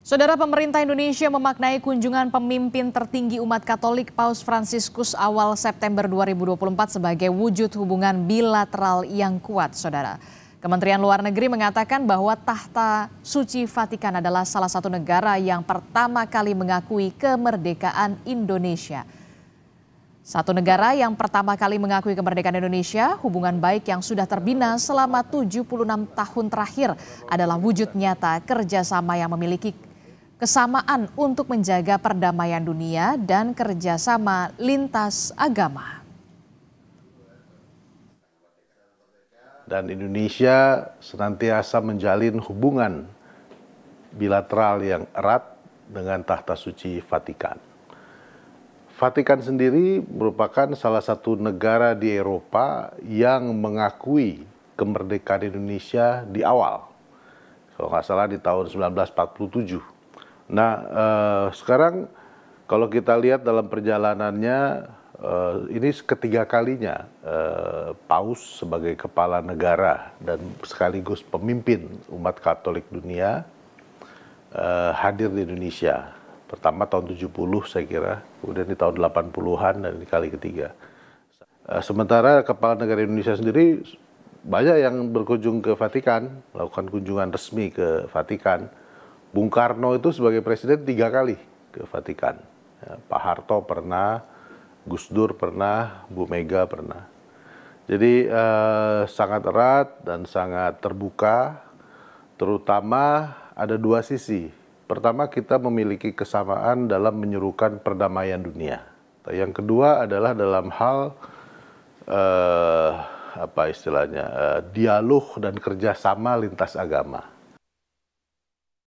Saudara pemerintah Indonesia memaknai kunjungan pemimpin tertinggi umat Katolik Paus Fransiskus awal September 2024 sebagai wujud hubungan bilateral yang kuat, Saudara. Kementerian Luar Negeri mengatakan bahwa tahta suci Vatikan adalah salah satu negara yang pertama kali mengakui kemerdekaan Indonesia. Satu negara yang pertama kali mengakui kemerdekaan Indonesia, hubungan baik yang sudah terbina selama 76 tahun terakhir adalah wujud nyata kerjasama yang memiliki kesamaan untuk menjaga perdamaian dunia dan kerjasama lintas agama. Dan Indonesia senantiasa menjalin hubungan bilateral yang erat dengan Tahta Suci Vatikan. Vatikan sendiri merupakan salah satu negara di Eropa yang mengakui kemerdekaan Indonesia di awal. Kalau nggak salah di tahun 1947. Nah, eh, sekarang kalau kita lihat dalam perjalanannya eh, ini ketiga kalinya eh, Paus sebagai kepala negara dan sekaligus pemimpin umat Katolik dunia eh, hadir di Indonesia. Pertama tahun 70 saya kira, kemudian di tahun 80-an dan ini kali ketiga. Eh, sementara kepala negara Indonesia sendiri banyak yang berkunjung ke Vatikan, melakukan kunjungan resmi ke Vatikan Bung Karno itu sebagai presiden tiga kali ke Vatikan. Ya, Pak Harto pernah, Gus Dur pernah, Bu Mega pernah. Jadi eh, sangat erat dan sangat terbuka, terutama ada dua sisi. Pertama kita memiliki kesamaan dalam menyerukan perdamaian dunia. Nah, yang kedua adalah dalam hal eh, apa istilahnya eh, dialog dan kerjasama lintas agama.